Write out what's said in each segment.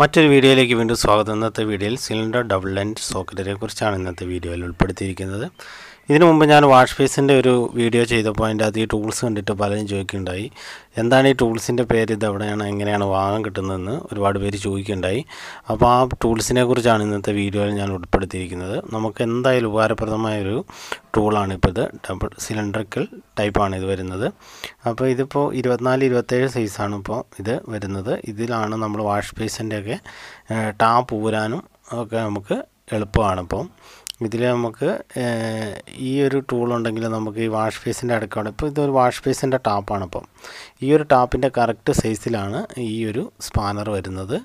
മറ്റൊരു വീഡിയോയിലേക്ക് വീണ്ടും സ്വാഗതം ഇന്നത്തെ വീഡിയോയിൽ സിലിണ്ടർ ഡബിൾ എൻഡ് സോക്കറ്റിനെ കുറിച്ചാണ് ഇന്നത്തെ വീഡിയോയിൽ ഉൾപ്പെടുത്തിയിരിക്കുന്നത് ഇതിനു മുമ്പ് ഞാൻ വാഷ് ഫേസിൻ്റെ ഒരു വീഡിയോ ചെയ്തപ്പോൾ അതിൻ്റെ അത് ഈ ടൂൾസ് കണ്ടിട്ട് പലരും ചോദിക്കുകയുണ്ടായി എന്താണ് ഈ ടൂൾസിൻ്റെ പേര് ഇത് എവിടെയാണ് എങ്ങനെയാണ് വാങ്ങാൻ കിട്ടുന്നതെന്ന് ഒരുപാട് പേര് ചോദിക്കുകയുണ്ടായി അപ്പോൾ ആ ടൂൾസിനെ കുറിച്ചാണ് ഇന്നത്തെ വീഡിയോയിൽ ഞാൻ ഉൾപ്പെടുത്തിയിരിക്കുന്നത് നമുക്ക് എന്തായാലും ഉപകാരപ്രദമായൊരു ടൂളാണ് ഇപ്പോൾ ഇത് ഡബിൾ സിലിണ്ടറിക്കൽ ടൈപ്പാണ് ഇത് വരുന്നത് അപ്പോൾ ഇതിപ്പോൾ ഇരുപത്തിനാല് ഇരുപത്തേഴ് സൈസാണ് ഇപ്പോൾ ഇത് വരുന്നത് ഇതിലാണ് നമ്മൾ വാഷ് ഫേസിൻ്റെയൊക്കെ ടാപ്പ് ഊരാനും ഒക്കെ നമുക്ക് എളുപ്പമാണ് ഇപ്പം ഇതിൽ നമുക്ക് ഈ ഒരു ടൂൾ ഉണ്ടെങ്കിൽ നമുക്ക് ഈ വാഷ് ബേസിൻ്റെ അടുക്കാണ് ഇപ്പോൾ ഇതൊരു വാഷ് ബേസിൻ്റെ ടാപ്പാണ് ഇപ്പം ഈ ഒരു ടാപ്പിൻ്റെ കറക്റ്റ് സൈസിലാണ് ഈ ഒരു സ്പാനർ വരുന്നത്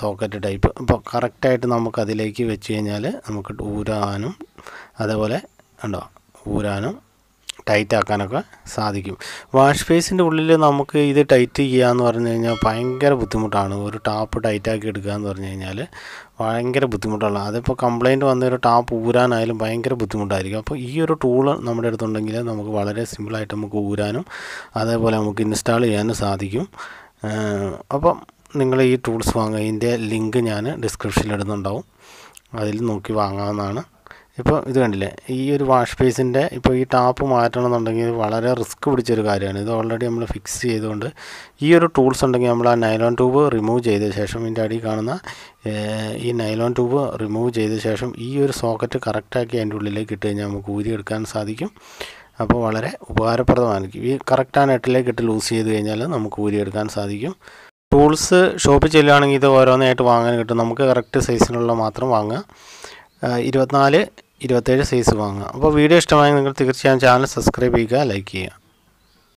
സോക്കറ്റ് ടൈപ്പ് അപ്പോൾ കറക്റ്റായിട്ട് നമുക്ക് അതിലേക്ക് വെച്ച് കഴിഞ്ഞാൽ നമുക്ക് ഊരാനും അതേപോലെ ഉണ്ടോ ഊരാനും ടൈറ്റ് ആക്കാനൊക്കെ സാധിക്കും വാഷ് ബേസിൻ്റെ ഉള്ളിൽ നമുക്ക് ഇത് ടൈറ്റ് ചെയ്യാമെന്ന് പറഞ്ഞു കഴിഞ്ഞാൽ ഭയങ്കര ബുദ്ധിമുട്ടാണ് ഒരു ടാപ്പ് ടൈറ്റാക്കി എടുക്കുക എന്ന് പറഞ്ഞു കഴിഞ്ഞാൽ ഭയങ്കര ബുദ്ധിമുട്ടാണ് അതിപ്പോൾ കംപ്ലയിൻറ്റ് വന്ന ഒരു ടാപ്പ് ഊരാനായാലും ഭയങ്കര ബുദ്ധിമുട്ടായിരിക്കും അപ്പോൾ ഈ ഒരു ടൂള് നമ്മുടെ അടുത്തുണ്ടെങ്കിൽ നമുക്ക് വളരെ സിമ്പിളായിട്ട് നമുക്ക് ഊരാനും അതേപോലെ നമുക്ക് ഇൻസ്റ്റാൾ ചെയ്യാനും സാധിക്കും അപ്പം നിങ്ങൾ ഈ ടൂൾസ് വാങ്ങുക ഇതിൻ്റെ ലിങ്ക് ഞാൻ ഡിസ്ക്രിപ്ഷനിൽ ഇടുന്നുണ്ടാവും അതിൽ നോക്കി വാങ്ങാവുന്നതാണ് ഇപ്പോൾ ഇത് കണ്ടില്ലേ ഈ ഒരു വാഷ് ബേസിൻ്റെ ഇപ്പോൾ ഈ ടാപ്പ് എന്നുണ്ടെങ്കിൽ വളരെ റിസ്ക് പിടിച്ചൊരു കാര്യമാണ് ഇത് ഓൾറെഡി നമ്മൾ ഫിക്സ് ചെയ്തുകൊണ്ട് ഈ ഒരു ടൂൾസ് ഉണ്ടെങ്കിൽ നമ്മൾ ആ നൈലോൺ ട്യൂബ് റിമൂവ് ചെയ്ത ശേഷം ഇതിൻ്റെ അടിയിൽ കാണുന്ന ഈ നൈലോൺ ട്യൂബ് റിമൂവ് ചെയ്ത ശേഷം ഈ ഒരു സോക്കറ്റ് കറക്റ്റാക്കി അതിൻ്റെ ഉള്ളിലേക്ക് ഇട്ട് കഴിഞ്ഞാൽ നമുക്ക് ഊരിയെടുക്കാൻ സാധിക്കും അപ്പോൾ വളരെ ഉപകാരപ്രദമായിരിക്കും ഈ കറക്റ്റ് ആ നെറ്റിലേക്ക് ഇട്ട് ലൂസ് ചെയ്ത് കഴിഞ്ഞാൽ നമുക്ക് ഊരിയെടുക്കാൻ സാധിക്കും ടൂൾസ് ഷോപ്പിൽ ചെല്ലുകയാണെങ്കിൽ ഇത് ഓരോന്നായിട്ട് വാങ്ങാൻ കിട്ടും നമുക്ക് കറക്റ്റ് സൈസിനുള്ള മാത്രം വാങ്ങാം ഇരുപത്തിനാല് ഇരുപത്തേഴ് സൈസ് വാങ്ങുക അപ്പോൾ വീഡിയോ ഇഷ്ടമായി നിങ്ങൾ തീർച്ചയായും ചാനൽ സബ്സ്ക്രൈബ് ചെയ്യുക ലൈക്ക് ചെയ്യുക